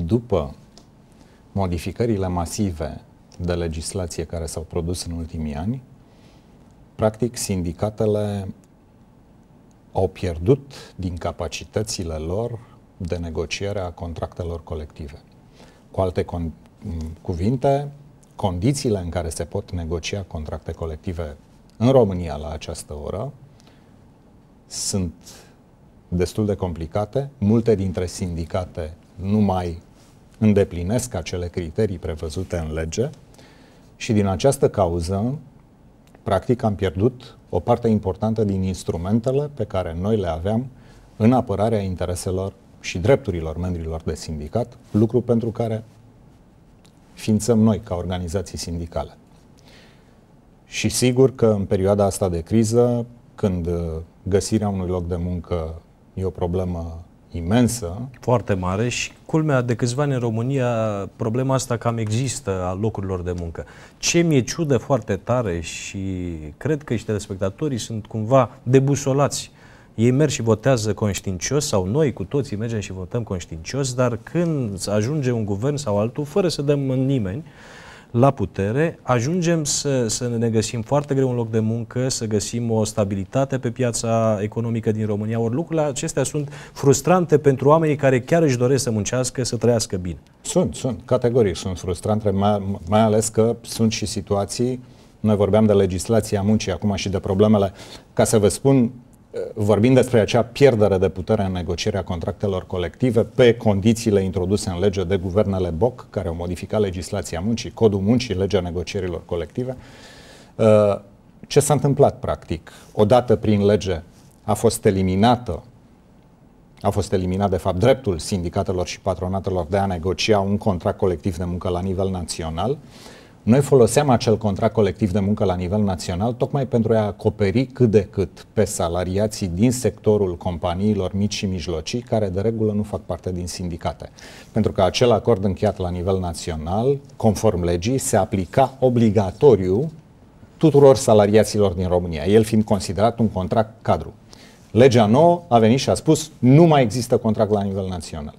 după modificările masive de legislație care s-au produs în ultimii ani, practic sindicatele au pierdut din capacitățile lor de negociere a contractelor colective. Cu alte con- cuvinte, condițiile în care se pot negocia contracte colective în România la această oră sunt destul de complicate. Multe dintre sindicate nu mai îndeplinesc acele criterii prevăzute în lege și din această cauză, practic, am pierdut o parte importantă din instrumentele pe care noi le aveam în apărarea intereselor și drepturilor membrilor de sindicat, lucru pentru care ființăm noi ca organizații sindicale. Și sigur că în perioada asta de criză, când găsirea unui loc de muncă e o problemă imensă. Foarte mare și culmea de câțiva ani în România problema asta cam există a locurilor de muncă. Ce mi-e ciudă foarte tare și cred că și telespectatorii sunt cumva debusolați ei merg și votează conștiincios sau noi cu toții mergem și votăm conștiincios, dar când ajunge un guvern sau altul, fără să dăm în nimeni, la putere, ajungem să, să ne găsim foarte greu un loc de muncă, să găsim o stabilitate pe piața economică din România. Ori lucrurile acestea sunt frustrante pentru oamenii care chiar își doresc să muncească, să trăiască bine. Sunt, sunt, categoric sunt frustrante, mai, mai ales că sunt și situații noi vorbeam de legislația muncii acum și de problemele. Ca să vă spun, Eh, vorbind despre acea pierdere de putere în negocierea contractelor colective pe condițiile introduse în lege de guvernele BOC, care au modificat legislația muncii, codul muncii, legea negocierilor colective. Eh, ce s-a întâmplat, practic? Odată prin lege a fost eliminată a fost eliminat, de fapt, dreptul sindicatelor și patronatelor de a negocia un contract colectiv de muncă la nivel național. Uh, noi foloseam acel contract colectiv de muncă la nivel național tocmai pentru a acoperi cât de cât pe salariații din sectorul companiilor mici și mijlocii, care de regulă nu fac parte din sindicate. Pentru că acel acord încheiat la nivel național, conform legii, se aplica obligatoriu tuturor salariaților din România, el fiind considerat un contract cadru. Legea nouă a venit și a spus nu mai există contract la nivel național.